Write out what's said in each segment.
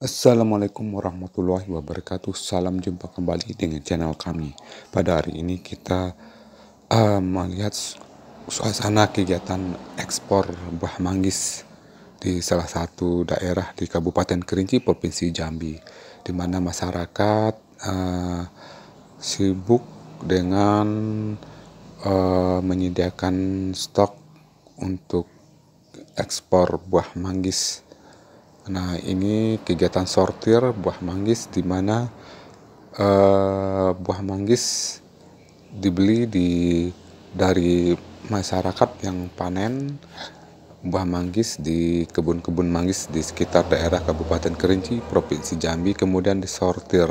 Assalamualaikum warahmatullahi wabarakatuh. Salam jumpa kembali dengan channel kami. Pada hari ini kita uh, melihat suasana kegiatan ekspor buah manggis di salah satu daerah di Kabupaten Kerinci, Provinsi Jambi, di mana masyarakat uh, sibuk dengan uh, menyediakan stok untuk ekspor buah manggis Nah, ini kegiatan sortir buah manggis di mana uh, buah manggis dibeli di dari masyarakat yang panen buah manggis di kebun-kebun manggis di sekitar daerah Kabupaten Kerinci, Provinsi Jambi kemudian disortir.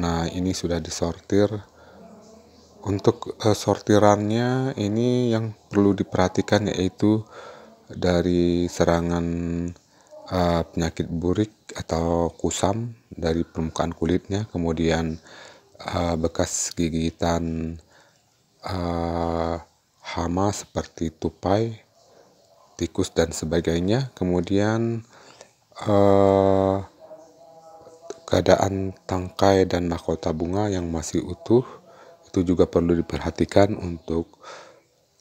Nah, ini sudah disortir. Untuk uh, sortirannya ini yang perlu diperhatikan yaitu dari serangan uh, penyakit burik atau kusam dari permukaan kulitnya, kemudian uh, bekas gigitan uh, hama seperti tupai, tikus dan sebagainya, kemudian uh, keadaan tangkai dan mahkota bunga yang masih utuh itu juga perlu diperhatikan untuk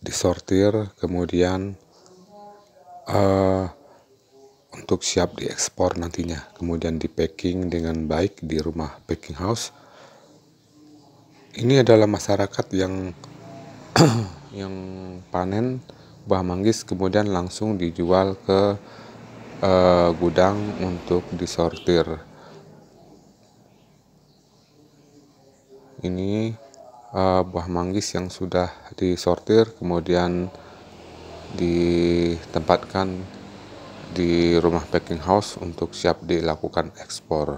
disortir kemudian uh, untuk siap diekspor nantinya kemudian di packing dengan baik di rumah packing house ini adalah masyarakat yang yang panen buah manggis kemudian langsung dijual ke uh, gudang untuk disortir ini uh, buah manggis yang sudah disortir kemudian ditempatkan di rumah packing house untuk siap dilakukan ekspor.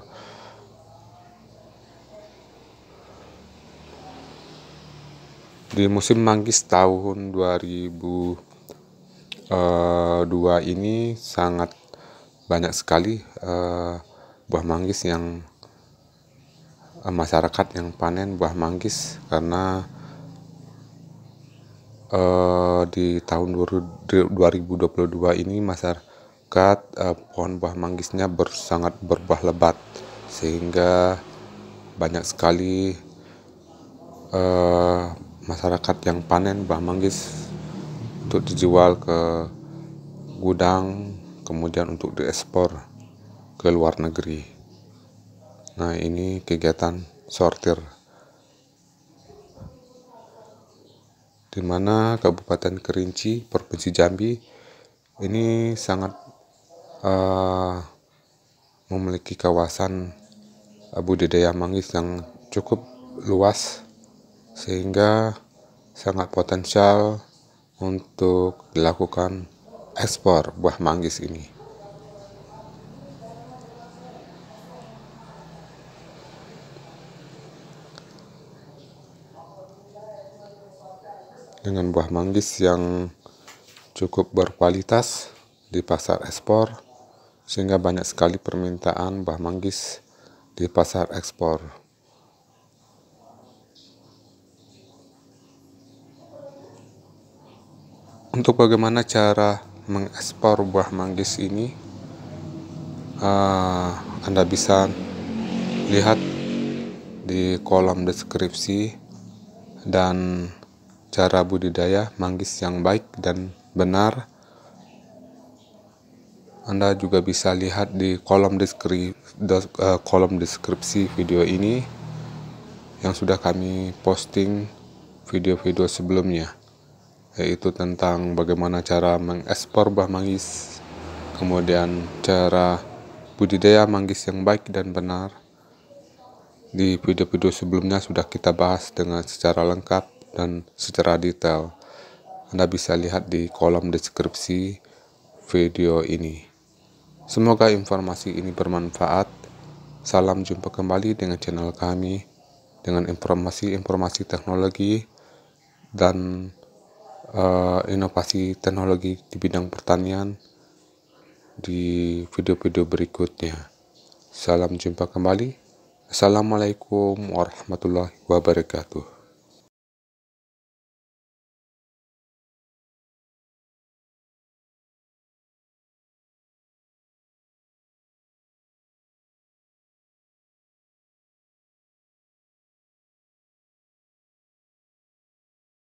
Di musim manggis tahun 2002 eh, ini sangat banyak sekali eh, buah manggis yang eh, masyarakat yang panen buah manggis karena uh, di tahun 2022 ini masyarakat dekat eh, pohon buah manggisnya ber, sangat berbuah lebat sehingga banyak sekali eh, masyarakat yang panen buah manggis untuk dijual ke gudang kemudian untuk diekspor ke luar negeri. Nah, ini kegiatan sortir di mana Kabupaten Kerinci, Provinsi Jambi ini sangat uh, memiliki kawasan budidaya manggis yang cukup luas sehingga sangat potensial untuk dilakukan ekspor buah manggis ini. Dengan buah manggis yang cukup berkualitas di pasar ekspor, sehingga banyak sekali permintaan buah manggis di pasar ekspor. Untuk bagaimana cara mengekspor buah manggis ini, uh, Anda bisa lihat di kolom deskripsi dan cara budidaya manggis yang baik dan benar anda juga bisa lihat di kolom deskripsi, eh, kolom deskripsi video ini yang sudah kami posting video-video sebelumnya yaitu tentang bagaimana cara mengekspor buah manggis kemudian cara budidaya manggis yang baik dan benar di video-video sebelumnya sudah kita bahas dengan secara lengkap dan secara detail anda bisa lihat di kolom deskripsi video ini. Semoga informasi ini bermanfaat. Salam jumpa kembali dengan channel kami dengan informasi-informasi teknologi dan uh, inovasi teknologi di bidang pertanian di video-video berikutnya. Salam jumpa kembali. Assalamualaikum warahmatullahi wabarakatuh.